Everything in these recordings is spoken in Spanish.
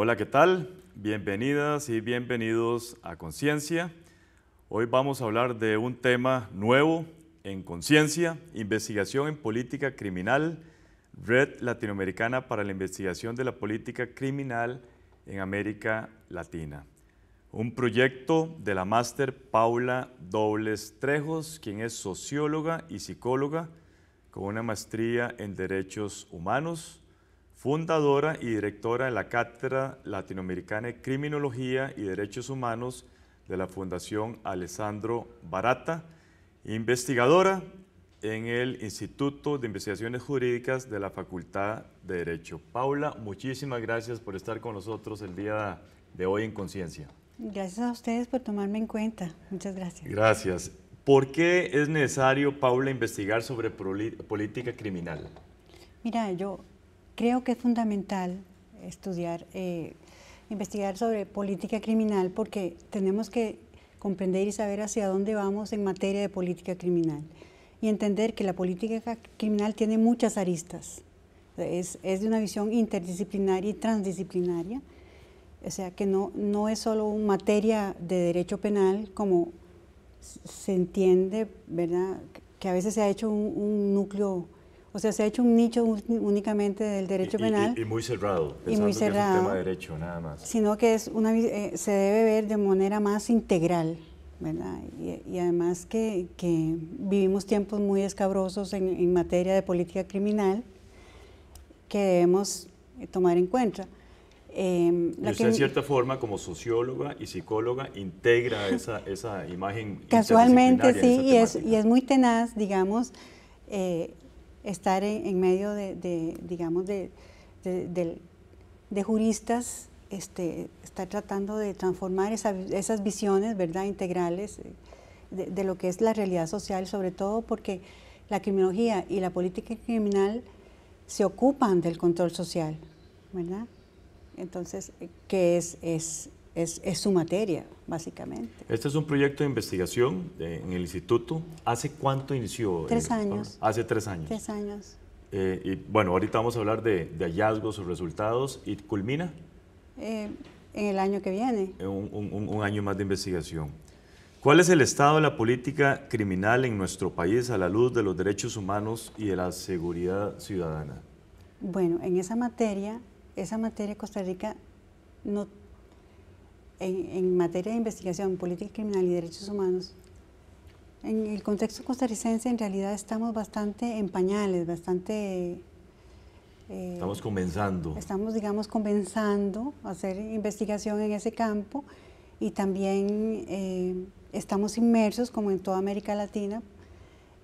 Hola, ¿qué tal? Bienvenidas y bienvenidos a Conciencia. Hoy vamos a hablar de un tema nuevo en Conciencia, investigación en política criminal, Red Latinoamericana para la Investigación de la Política Criminal en América Latina. Un proyecto de la máster Paula Dobles Trejos, quien es socióloga y psicóloga con una maestría en Derechos Humanos fundadora y directora de la Cátedra Latinoamericana de Criminología y Derechos Humanos de la Fundación Alessandro Barata, investigadora en el Instituto de Investigaciones Jurídicas de la Facultad de Derecho. Paula, muchísimas gracias por estar con nosotros el día de hoy en Conciencia. Gracias a ustedes por tomarme en cuenta. Muchas gracias. Gracias. ¿Por qué es necesario, Paula, investigar sobre política criminal? Mira, yo Creo que es fundamental estudiar, eh, investigar sobre política criminal porque tenemos que comprender y saber hacia dónde vamos en materia de política criminal y entender que la política criminal tiene muchas aristas. Es, es, de una visión interdisciplinaria y transdisciplinaria, o sea que no, no es solo materia de derecho penal como se entiende, ¿verdad? Que a veces se ha hecho un núcleo o sea, se ha hecho un nicho únicamente del derecho penal. Y, muy cerrado, y muy cerrado, es un tema de derecho nada más. Sino que es una, eh, se debe ver de manera más integral, ¿verdad? Y, además que, que, vivimos tiempos muy escabrosos en, materia de política criminal que debemos eh, tomar en cuenta. Eh, y usted, en cierta forma, como socióloga y psicóloga, integra esa, esa imagen. Casualmente, sí, y es, y es muy tenaz, digamos. Eh, estar en, medio de, digamos, de, juristas, este, estar tratando de transformar esas visiones, ¿verdad?, integrales eh, de, lo que es la realidad social, sobre todo porque la criminología y la política criminal se ocupan del control social, ¿verdad? Entonces, eh, que es, es, es, su materia, básicamente. Este es un proyecto de investigación eh, en el instituto. ¿Hace cuánto inició? Eh, tres años. Hace tres años. Tres años. Eh, y bueno, ahorita vamos a hablar de, hallazgos o resultados. ¿Y culmina? en el año que viene. Un, un año más de investigación. ¿Cuál es el estado de la política criminal en nuestro país a la luz de los derechos humanos y de la seguridad ciudadana? Bueno, en esa materia, esa materia Costa Rica no en, materia de investigación, política criminal y derechos humanos, en el contexto costarricense en realidad estamos bastante en pañales, bastante... Eh, estamos comenzando. Estamos, digamos, comenzando a hacer investigación en ese campo y también eh, estamos inmersos, como en toda América Latina,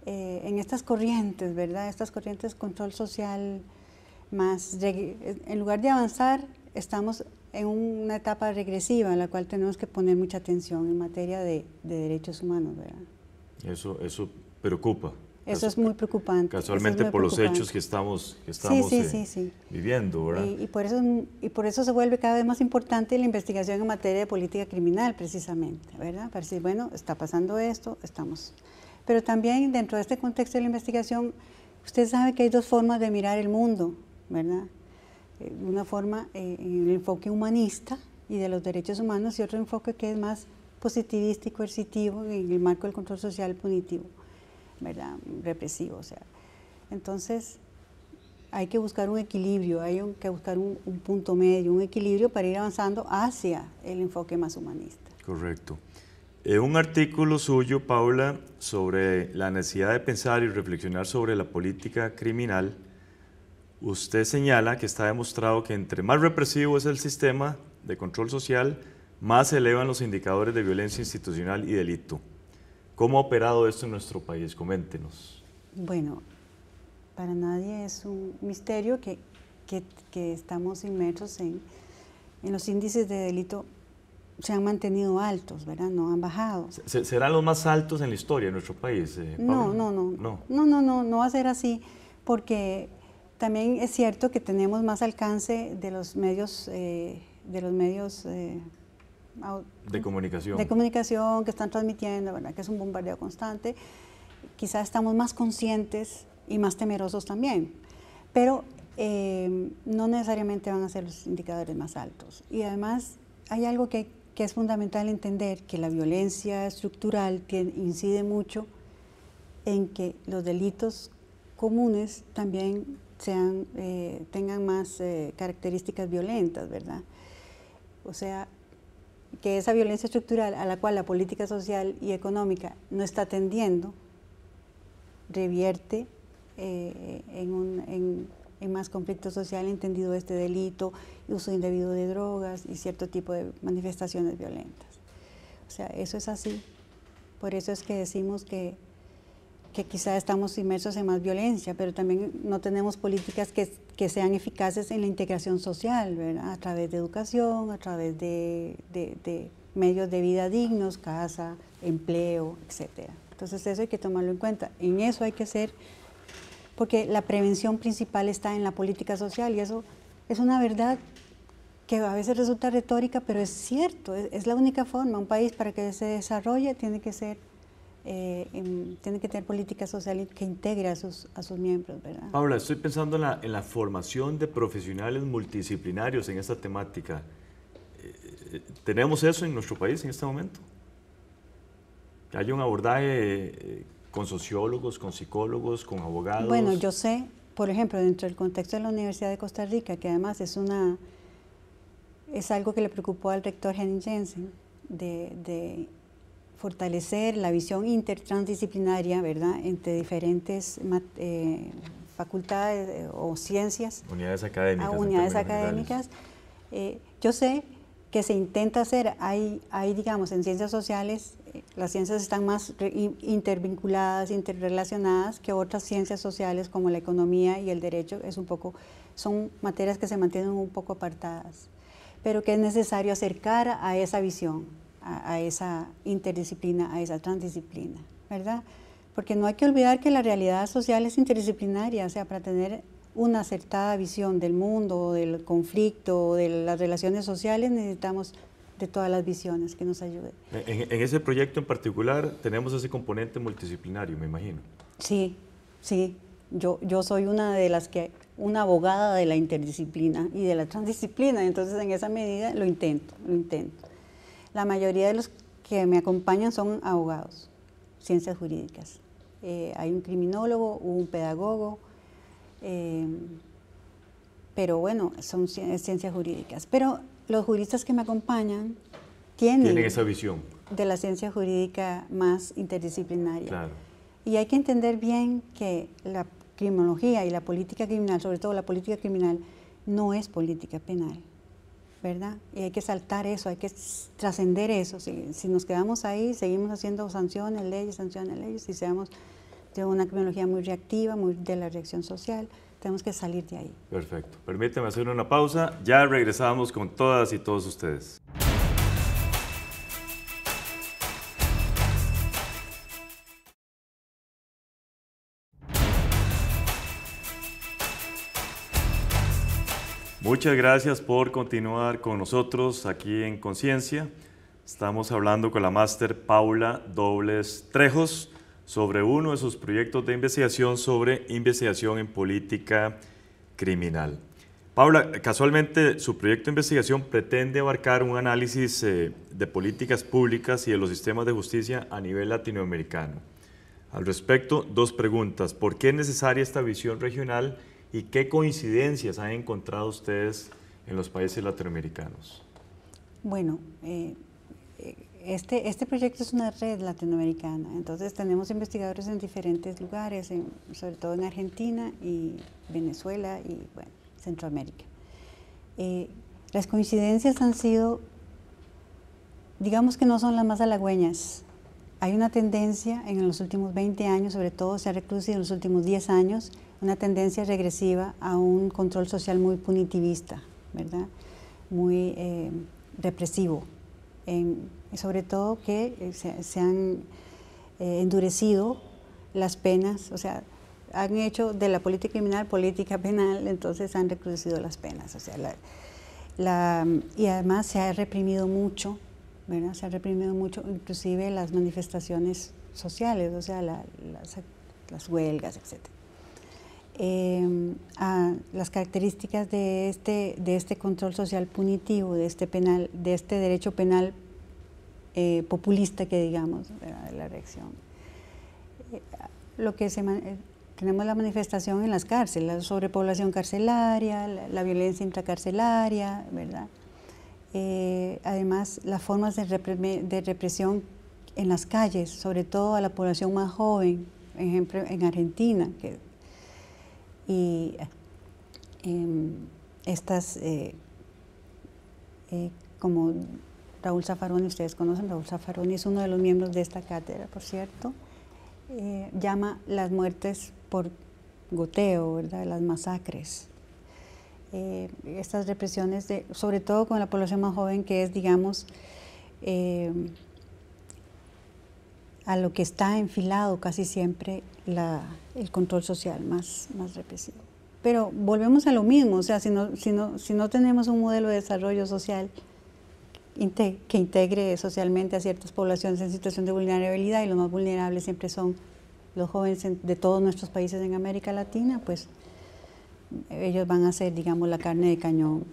eh, en estas corrientes, ¿verdad? Estas corrientes de control social más... En lugar de avanzar, estamos en una etapa regresiva en la cual tenemos que poner mucha atención en materia de, derechos humanos, ¿verdad? Eso, eso preocupa. Eso es muy preocupante. Casualmente por los hechos que estamos, que estamos eh, viviendo, ¿verdad? Y, y, por eso, y por eso se vuelve cada vez más importante la investigación en materia de política criminal, precisamente, ¿verdad? Para decir, bueno, está pasando esto, estamos... Pero también dentro de este contexto de la investigación, usted sabe que hay dos formas de mirar el mundo, ¿verdad? Eh, de una forma eh, el enfoque humanista y de los derechos humanos y otro enfoque que es más positivista y coercitivo en el marco del control social punitivo, ¿verdad? Represivo, o sea. Entonces, hay que buscar un equilibrio, hay que buscar un, punto medio, un equilibrio para ir avanzando hacia el enfoque más humanista. Correcto. Eh, un artículo suyo, Paula, sobre la necesidad de pensar y reflexionar sobre la política criminal Usted señala que está demostrado que entre más represivo es el sistema de control social, más se elevan los indicadores de violencia institucional y delito. ¿Cómo ha operado esto en nuestro país? Coméntenos. Bueno, para nadie es un misterio que, que, estamos inmersos en, en los índices de delito se han mantenido altos, ¿verdad? No han bajado. ¿Serán los más altos en la historia de nuestro país? Eh, no, no, no. No, no, no, no va a ser así, porque también es cierto que tenemos más alcance de los medios, eh, de los medios eh, de comunicación. De comunicación que están transmitiendo, que es un bombardeo constante. Quizás estamos más conscientes y más temerosos también, pero eh, no necesariamente van a ser los indicadores más altos. Y además hay algo que, es fundamental entender, que la violencia estructural incide mucho en que los delitos comunes también sean, eh, tengan más eh, características violentas, ¿verdad? O sea, que esa violencia estructural a la cual la política social y económica no está atendiendo, revierte eh, en, en, más conflicto social entendido este delito, uso indebido de drogas y cierto tipo de manifestaciones violentas. O sea, eso es así. Por eso es que decimos que que quizá estamos inmersos en más violencia, pero también no tenemos políticas que, sean eficaces en la integración social, a través de educación, a través de, medios de vida dignos, casa, empleo, etc. Entonces eso hay que tomarlo en cuenta. En eso hay que ser, porque la prevención principal está en la política social y eso es una verdad que a veces resulta retórica, pero es cierto, es la única forma. Un país para que se desarrolle tiene que ser eh, tiene que tener política social que integre a sus, a sus miembros, ¿verdad? Paula, estoy pensando en la, formación de profesionales multidisciplinarios en esta temática. Eh, eh, ¿Tenemos eso en nuestro país en este momento? ¿hay un abordaje eh, con sociólogos, con psicólogos, con abogados. Bueno, yo sé, por ejemplo, dentro del contexto de la Universidad de Costa Rica, que además es una es algo que le preocupó al rector Henning Jensen de fortalecer la visión intertransdisciplinaria, ¿verdad?, entre diferentes eh, facultades eh, o ciencias. Unidades académicas. unidades académicas. Eh, yo sé que se intenta hacer, hay, hay digamos, en ciencias sociales, las ciencias están más intervinculadas, interrelacionadas que otras ciencias sociales como la economía y el derecho, es un poco, son materias que se mantienen un poco apartadas, pero que es necesario acercar a esa visión a, esa interdisciplina, a esa transdisciplina, ¿verdad? Porque no hay que olvidar que la realidad social es interdisciplinaria, o sea, para tener una acertada visión del mundo, del conflicto, de las relaciones sociales, necesitamos de todas las visiones que nos ayuden. En, en, ese proyecto en particular tenemos ese componente multidisciplinario, me imagino. Sí, sí. Yo, yo soy una de las que, una abogada de la interdisciplina y de la transdisciplina, entonces en esa medida lo intento, lo intento. La mayoría de los que me acompañan son abogados, ciencias jurídicas. Eh, hay un criminólogo, un pedagogo, eh, pero bueno, son ciencias jurídicas. Pero los juristas que me acompañan tienen, esa visión de la ciencia jurídica más interdisciplinaria. Y hay que entender bien que la criminología y la política criminal, sobre todo la política criminal, no es política penal. ¿verdad? Y hay que saltar eso, hay que trascender eso. Si, nos quedamos ahí, seguimos haciendo sanciones, leyes, sanciones, leyes, si seamos de una criminología muy reactiva, muy de la reacción social, tenemos que salir de ahí. Perfecto. Permíteme hacer una pausa, ya regresamos con todas y todos ustedes. Muchas gracias por continuar con nosotros aquí en Conciencia. Estamos hablando con la máster Paula Dobles Trejos sobre uno de sus proyectos de investigación sobre investigación en política criminal. Paula, casualmente su proyecto de investigación pretende abarcar un análisis eh, de políticas públicas y de los sistemas de justicia a nivel latinoamericano. Al respecto, dos preguntas. ¿Por qué es necesaria esta visión regional? y qué coincidencias han encontrado ustedes en los países latinoamericanos. Bueno, eh, eh, este, este proyecto es una red latinoamericana, entonces tenemos investigadores en diferentes lugares, sobre todo en Argentina y Venezuela y bueno, Centroamérica. Eh, las coincidencias han sido, digamos que no son las más halagüeñas. Hay una tendencia en los últimos 20 años, sobre todo se ha recluido en los últimos 10 años, una tendencia regresiva a un control social muy punitivista, ¿verdad? Muy eh, represivo. En, sobre todo que eh, se, han eh, endurecido las penas, o sea, han hecho de la política criminal política penal, entonces han recrudecido las penas. O sea, y además se ha reprimido mucho, ¿verdad? Se ha reprimido mucho inclusive las manifestaciones sociales, o sea, las, las huelgas, etcétera. Em, a las características de este, de este control social punitivo, de este, penal, de este derecho penal eh, populista que digamos, de la reacción. Eh, lo que se eh, tenemos la manifestación en las cárceles, la sobrepoblación carcelaria, la, violencia intracarcelaria, ¿verdad? además, las formas de, de, represión en las calles, sobre todo a la población más joven, ejemplo en Argentina, que y em, estas, eh, eh, como Raúl Zafaroni, ustedes conocen, Raúl Zafaroni, es uno de los miembros de esta cátedra, por cierto, eh, llama las muertes por goteo, ¿verdad? las masacres. estas represiones, de, sobre todo con la población más joven, que es, digamos, a lo que está enfilado casi siempre el control social más, más represivo. Pero volvemos a lo mismo, o sea, si no, si no, si no tenemos un modelo de desarrollo social que integre socialmente a ciertas poblaciones en situación de vulnerabilidad y los más vulnerables siempre son los jóvenes de todos nuestros países en América Latina, pues ellos van a ser, digamos, la carne de cañón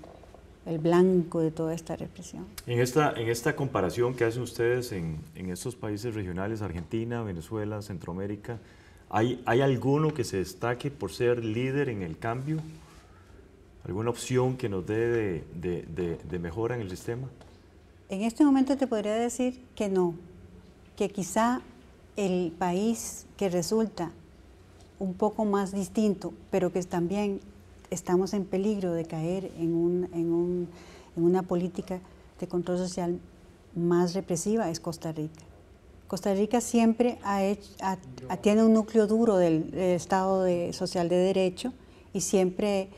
el blanco de toda esta represión. En esta, en esta comparación que hacen ustedes en, en estos países regionales, Argentina, Venezuela, Centroamérica, ¿hay, ¿hay alguno que se destaque por ser líder en el cambio? ¿Alguna opción que nos dé de, de, mejora en el sistema? En este momento te podría decir que no, que quizá el país que resulta un poco más distinto, pero que también estamos en peligro de caer en, un, en, un, en una política de control social más represiva es Costa Rica. Costa Rica siempre ha tiene un núcleo duro del, Estado de, social de derecho y siempre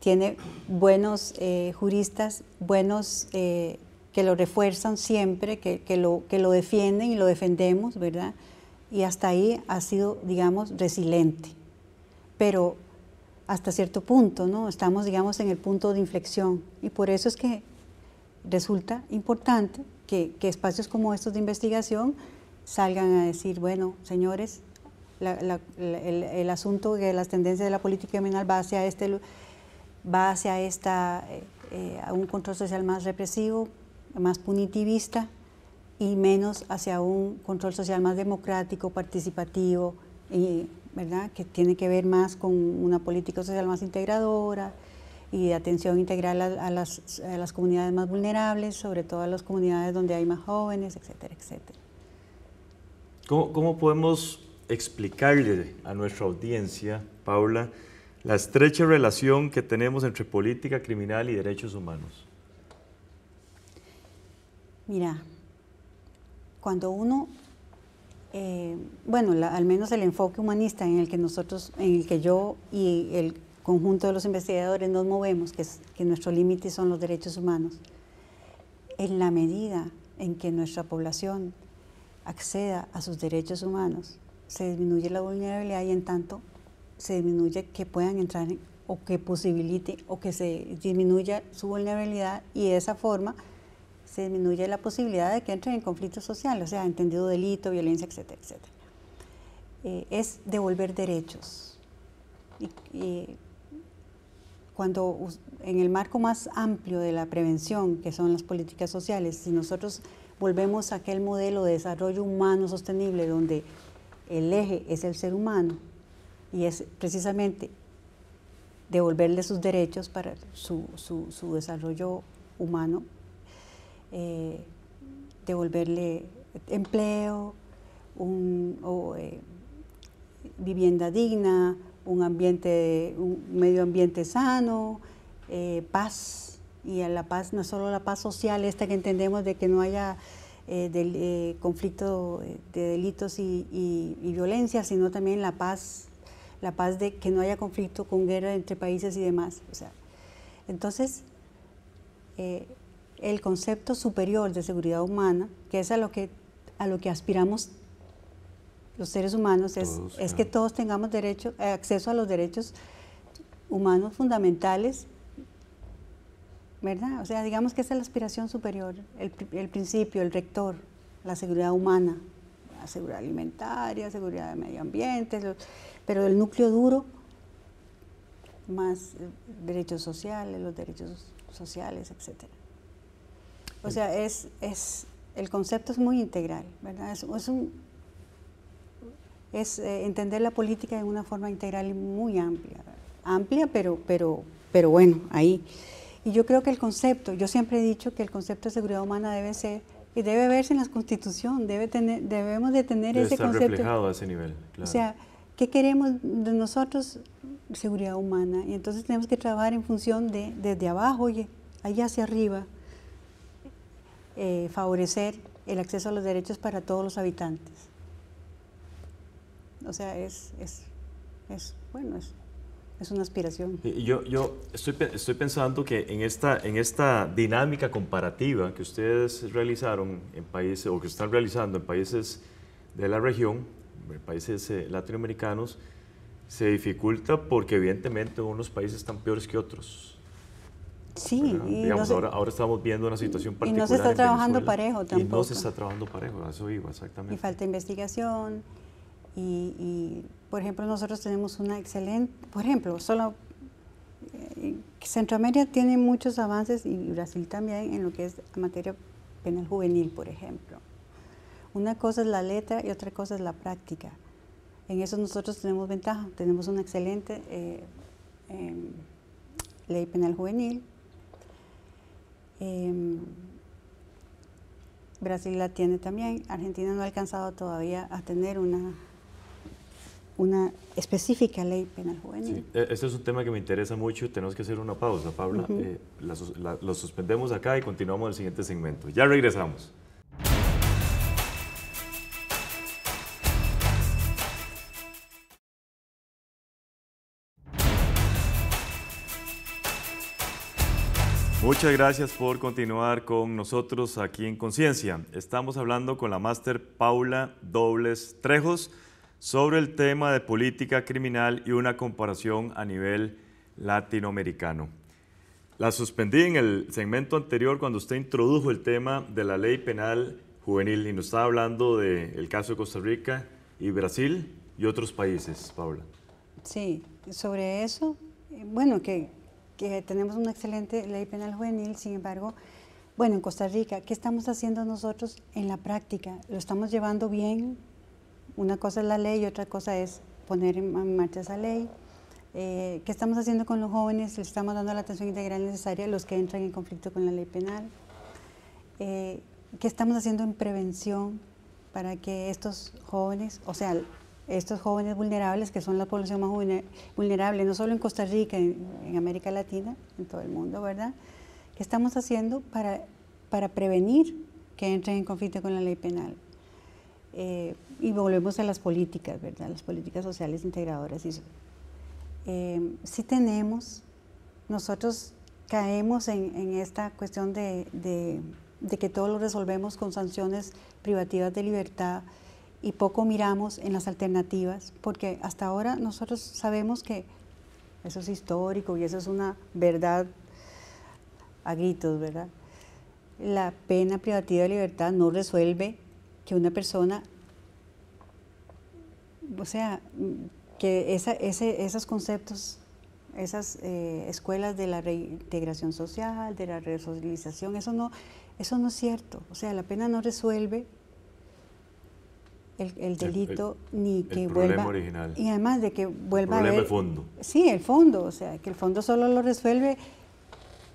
tiene buenos eh, juristas, buenos eh, que lo refuerzan siempre, que, que, lo, que lo defienden y lo defendemos, ¿verdad? Y hasta ahí ha sido, digamos, resiliente. Pero hasta cierto punto, ¿no? Estamos, digamos, en el punto de inflexión y por eso es que resulta importante que, espacios como estos de investigación salgan a decir, bueno, señores, el, asunto de las tendencias de la política criminal va hacia este va hacia esta eh, eh, a un control social más represivo, más punitivista y menos hacia un control social más democrático, participativo. Y, que tiene que ver más con una política social más integradora y atención integral a, las, comunidades más vulnerables, sobre todo a las comunidades donde hay más jóvenes, etcétera, etcétera. ¿Cómo, ¿Cómo, podemos explicarle a nuestra audiencia, Paula, la estrecha relación que tenemos entre política criminal y derechos humanos? Mira, cuando uno eh, bueno, al menos el enfoque humanista en el que nosotros, en el que yo y el conjunto de los investigadores nos movemos, que, es, que nuestro límite son los derechos humanos, en la medida en que nuestra población acceda a sus derechos humanos, se disminuye la vulnerabilidad y en tanto se disminuye que puedan entrar o que posibilite o que se disminuya su vulnerabilidad y de esa forma se disminuye la posibilidad de que entren en conflicto social, o sea, entendido delito, violencia, etcétera, etcétera. Eh, es devolver derechos. Y, cuando en el marco más amplio de la prevención, que son las políticas sociales, si nosotros volvemos a aquel modelo de desarrollo humano sostenible donde el eje es el ser humano y es precisamente devolverle sus derechos para su, su desarrollo humano eh, devolverle empleo, o, eh, vivienda digna, un, ambiente, un medio ambiente sano, eh, paz, y a la paz, no solo la paz social, esta que entendemos de que no haya del, conflicto de delitos y, violencia, sino también la paz, la paz de que no haya conflicto con guerra entre países y demás. O sea, entonces, el concepto superior de seguridad humana, que es a lo que, a lo que aspiramos los seres humanos, es, que todos tengamos derecho, eh, acceso a los derechos humanos fundamentales, ¿verdad? O sea, digamos que esa es la aspiración superior, el, principio, el rector, la seguridad humana, la seguridad alimentaria, seguridad de medio ambiente, pero el núcleo duro, más eh, derechos sociales, los derechos sociales, etcétera. O sea, es, es, el concepto es muy integral, ¿verdad? Es, un, es eh, entender la política de una forma integral y muy amplia, amplia, pero, pero, pero bueno, ahí. Y yo creo que el concepto, yo siempre he dicho que el concepto de seguridad humana debe ser y debe verse en la Constitución, debe tener, debemos de tener ese estar concepto. reflejado a ese nivel, claro. O sea, ¿qué queremos de nosotros? Seguridad humana. Y entonces tenemos que trabajar en función de desde abajo oye, allá hacia arriba eh, favorecer el acceso a los derechos para todos los habitantes. O sea, es, es, es bueno, es, una aspiración. Yo, yo estoy, estoy pensando que en esta, en esta dinámica comparativa que ustedes realizaron en países, o que están realizando en países de la región, en países eh, latinoamericanos, se dificulta porque evidentemente unos países están peores que otros Sí, y ahora, estamos viendo una situación particular. Y no se está trabajando parejo tampoco. Y no se está trabajando parejo, eso digo, exactamente. Y falta investigación. Y, por ejemplo, nosotros tenemos una excelente. Por ejemplo, solo. Eh, Centroamérica tiene muchos avances y Brasil también en lo que es materia penal juvenil, por ejemplo. Una cosa es la letra y otra cosa es la práctica. En eso nosotros tenemos ventaja. Tenemos una excelente eh, em, ley penal juvenil Em, Brasil la tiene también. Argentina no ha alcanzado todavía a tener una, una específica ley penal juvenil. Sí, e-, este es un tema que me interesa mucho. Tenemos que hacer una pausa, Paula. Eh, lo suspendemos acá y continuamos el siguiente segmento. Ya regresamos. Muchas gracias por continuar con nosotros aquí en Conciencia. Estamos hablando con la máster Paula Dobles Trejos sobre el tema de política criminal y una comparación a nivel latinoamericano. La suspendí en el segmento anterior cuando usted introdujo el tema de la ley penal juvenil y nos estaba hablando del caso de Costa Rica y Brasil y otros países, Paula. Sí, sobre eso, eh, bueno, que que tenemos una excelente ley penal juvenil, sin embargo, bueno, en Costa Rica, ¿qué estamos haciendo nosotros en la práctica? ¿Lo estamos llevando bien? Una cosa es la ley y otra cosa es poner en marcha esa ley. Eh, ¿Qué estamos haciendo con los jóvenes? ¿Les estamos dando la atención integral necesaria a los que entran en conflicto con la ley penal? Eh, ¿Qué estamos haciendo en prevención para que estos jóvenes, o sea, estos jóvenes vulnerables, que son la población más vulnerable, no solo en Costa Rica, en, América Latina, en todo el mundo, ¿verdad? ¿Qué estamos haciendo para, para prevenir que entren en conflicto con la ley penal? Eh, y volvemos a las políticas, ¿verdad? Las políticas sociales integradoras. Y, eh, tenemos, nosotros caemos en, esta cuestión de, de, de que todo lo resolvemos con sanciones privativas de libertad, y poco miramos en las alternativas, porque hasta ahora nosotros sabemos que eso es histórico y eso es una verdad a gritos, ¿verdad? La pena privativa de libertad no resuelve que una persona, o sea, que ese, esos conceptos, esas eh, escuelas de la reintegración social, de la resocialización, eso no, eso no es cierto. O sea, la pena no resuelve el, delito ni que vuelva original. y además de que vuelva el a ver fondo. sí el fondo o sea que el fondo solo lo resuelve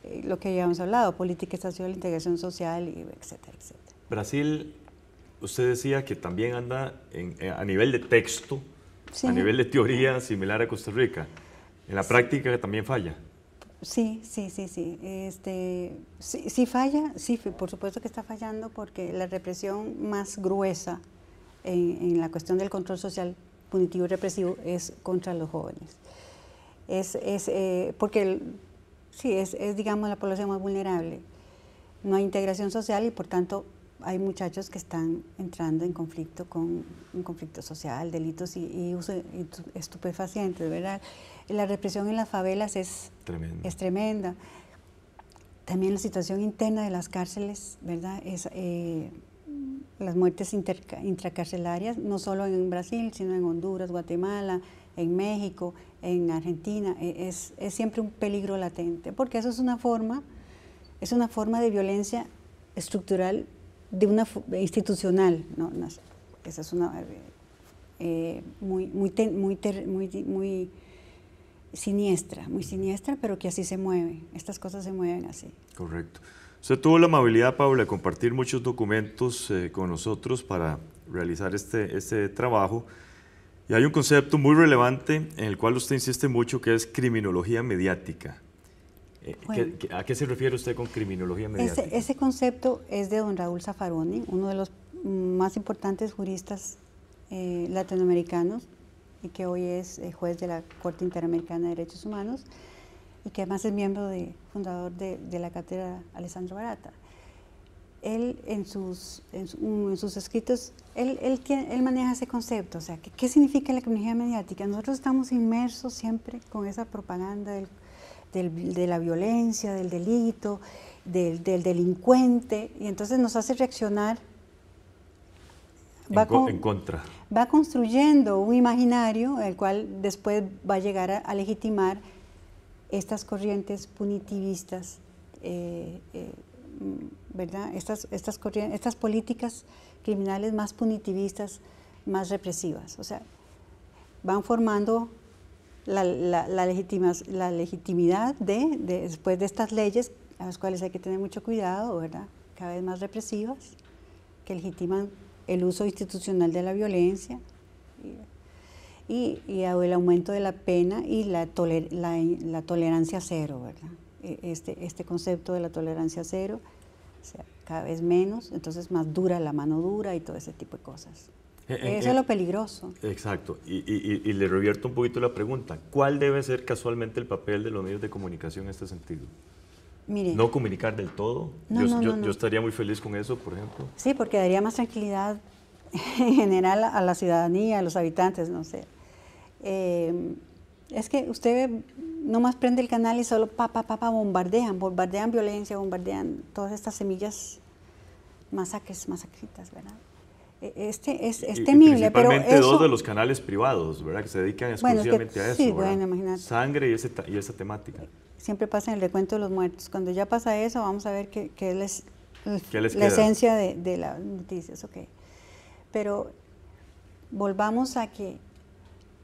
eh, lo que ya hemos hablado política estatal integración social y etcétera etcétera Brasil usted decía que también anda eh, a nivel de texto a nivel de teoría similar a Costa Rica en la práctica también falla Sí, sí, sí, sí. Este, sí, sí falla, sí, por supuesto que está fallando porque la represión más gruesa en, la cuestión del control social punitivo y represivo es contra los jóvenes. Es, es eh, porque sí, es, es, digamos la población más vulnerable. No hay integración social y por tanto hay muchachos que están entrando en conflicto con un conflicto social, delitos y, uso estupefacientes, ¿verdad? La represión en las favelas es, es tremenda. También la situación interna de las cárceles, ¿verdad? Es, eh, las muertes intracarcelarias, no solo en Brasil, sino en Honduras, Guatemala, en México, en Argentina, e-, es, siempre un peligro latente, porque eso es una forma, es una forma de violencia estructural de una institucional, esa es una eh, muy, muy, muy, muy siniestra, muy siniestra, pero que así se mueve, estas cosas se mueven así. Correcto. Usted tuvo la amabilidad, Paula, de compartir muchos documentos eh, con nosotros para realizar este, este trabajo. Y hay un concepto muy relevante en el cual usted insiste mucho, que es criminología mediática. Eh, a qué se refiere usted con criminología mediática? Ese, concepto es de don Raúl Zaffaroni, uno de los más importantes juristas eh, latinoamericanos y que hoy es juez de la Corte Interamericana de Derechos Humanos que además es miembro de, fundador de, la cátedra Alessandro Barata. Él en sus, en, sus escritos, él, él, él, maneja ese concepto, o sea, ¿qué, significa la comunidad mediática? Nosotros estamos inmersos siempre con esa propaganda de la violencia, del delito, del, delincuente, y entonces nos hace reaccionar. Va en, contra. Va construyendo un imaginario el cual después va a llegar a legitimar estas corrientes punitivistas, eh, eh, ¿verdad? Estas, estas, estas políticas criminales más punitivistas, más represivas. O sea, van formando la, la, la, legitimidad de, después de estas leyes a las cuales hay que tener mucho cuidado, ¿verdad? Cada vez más represivas, que legitiman el uso institucional de la violencia y, el aumento de la pena y la, la, tolerancia cero, ¿verdad? E, este, este, concepto de la tolerancia cero, sea, cada vez menos, entonces más dura la mano dura y todo ese tipo de cosas. Eh, eh, eso es lo eh, peligroso. Exacto. Y, le revierto un poquito la pregunta. ¿Cuál debe ser casualmente el papel de los medios de comunicación en este sentido? no comunicar del todo. yo, estaría muy feliz con eso, por ejemplo. Sí, porque daría más tranquilidad en general a la ciudadanía, a los habitantes, no sé. Em, es que usted nomás prende el canal y solo papá, papá, bombardean, bombardean violencia, bombardean todas estas semillas, masacres, masacritas, ¿verdad? E, este es, temible, pero dos de los canales privados, Que se dedican exclusivamente a eso, sí, bueno, imagínate. Sangre y, esa temática. Siempre pasa en el recuento de los muertos. Cuando ya pasa eso, vamos a ver qué, es la esencia de, de las noticias, ok. Pero volvamos a que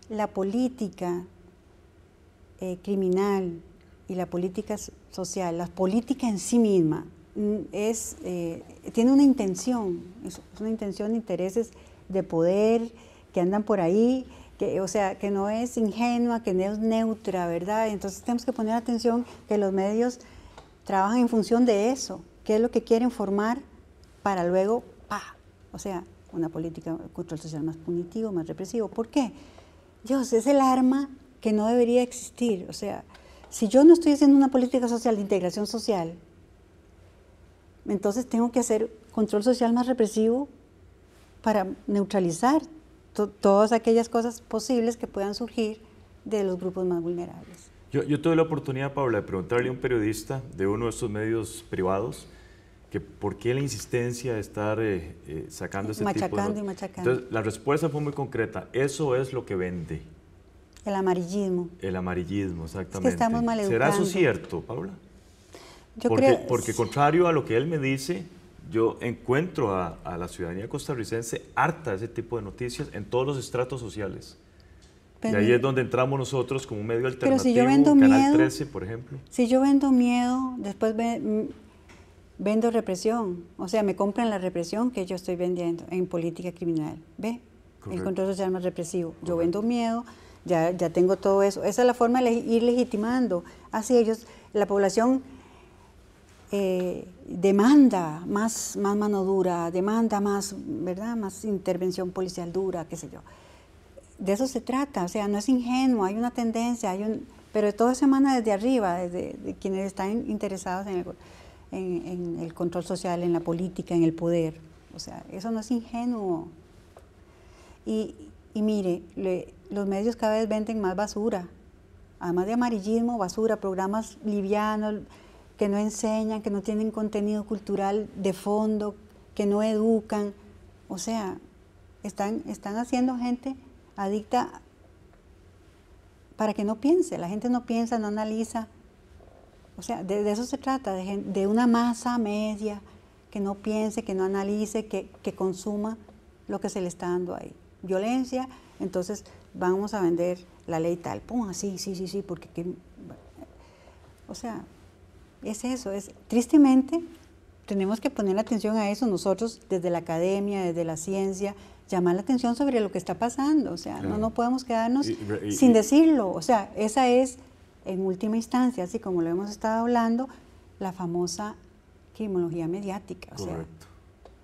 la política eh, criminal y la política social, la política en sí misma, mm, es, eh, tiene una intención, es una intención de intereses de poder que andan por ahí, que, o sea, que no es ingenua, que no es neutra, ¿verdad? Entonces tenemos que poner atención que los medios trabajan en función de eso, qué es lo que quieren formar para luego, pa, o sea, una política cultural social más punitivo, más represivo. ¿Por qué? Dios, es el arma que no debería existir. O sea, si yo no estoy haciendo una política social de integración social, entonces tengo que hacer control social más represivo para neutralizar todas aquellas cosas posibles que puedan surgir de los grupos más vulnerables. Yo, yo tuve la oportunidad, Paula, de preguntarle a un periodista de uno de estos medios privados por qué la insistencia de estar eh, eh, sacando ese tipo de... y Entonces, la respuesta fue muy concreta. Eso es lo que vende. El amarillismo. El amarillismo, exactamente. estamos ¿Será eso cierto, Paula? Yo porque, creo... Porque contrario a lo que él me dice, yo encuentro a, la ciudadanía costarricense harta de ese tipo de noticias en todos los estratos sociales. y ahí es donde entramos nosotros como un medio alternativo, Canal 13, por ejemplo. Si yo vendo miedo, después ve, mm, Vendo represión, o sea, me compran la represión que yo estoy vendiendo en política criminal. ¿Ve? El control social más represivo. Yo vendo miedo, ya, ya tengo todo eso. Esa es la forma de ir legitimando. Así ellos, la población eh, demanda más, más mano dura, demanda más, ¿verdad? Más intervención policial dura, qué sé yo. De eso se trata, o sea, no es ingenuo, hay una tendencia, hay un, pero todo se emana desde arriba, desde quienes están interesados en el en, el control social, en la política, en el poder. O sea, eso no es ingenuo. Y, y mire, los medios cada vez venden más basura, además de amarillismo, basura, programas livianos que no enseñan, que no tienen contenido cultural de fondo, que no educan. O sea, están, están haciendo gente adicta para que no piense. La gente no piensa, no analiza, o sea, de, eso se trata, de, una masa media que no piense, que no analice, que, consuma lo que se le está dando ahí. Violencia, entonces vamos a vender la ley tal, pum, así, sí, sí, sí, porque... Que, o sea, es eso, es tristemente tenemos que poner la atención a eso nosotros desde la academia, desde la ciencia, llamar la atención sobre lo que está pasando, o sea, no, no podemos quedarnos sin decirlo, o sea, esa es en última instancia, así como lo hemos estado hablando, la famosa criminología mediática. O Correcto.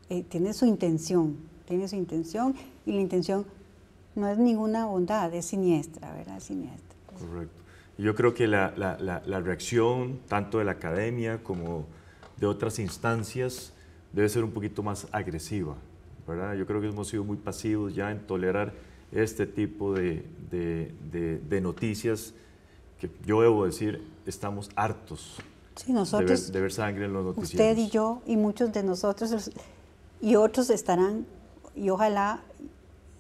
sea, eh, tiene su intención, tiene su intención y la intención no es ninguna bondad, es siniestra, ¿verdad? es Siniestra. Correcto. Yo creo que la, reacción tanto de la academia como de otras instancias debe ser un poquito más agresiva, ¿verdad? Yo creo que hemos sido muy pasivos ya en tolerar este tipo de, de, de, de noticias que yo debo decir, estamos hartos nosotros, de, ver, sangre en los noticieros. Usted y yo y muchos de nosotros y otros estarán, y ojalá,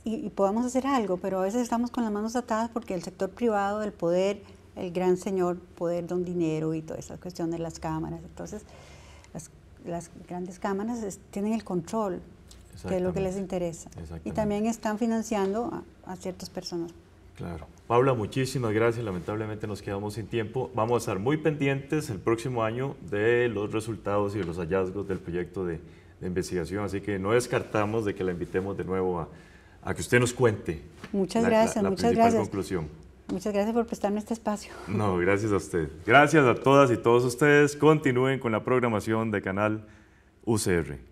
y, podamos hacer algo, pero a veces estamos con las manos atadas porque el sector privado, el poder, el gran señor poder don dinero y toda esa cuestión de las cámaras. Entonces, las, grandes cámaras tienen el control, que es lo que les interesa. Y también están financiando a ciertas personas Claro. Paula, muchísimas gracias. Lamentablemente nos quedamos sin tiempo. Vamos a estar muy pendientes el próximo año de los resultados y de los hallazgos del proyecto de, investigación, así que no descartamos de que la invitemos de nuevo a, que usted nos cuente. Muchas gracias, muchas gracias. Conclusión. Muchas gracias por prestarme este espacio. No, gracias a usted. Gracias a todas y todos ustedes. Continúen con la programación de Canal UCR.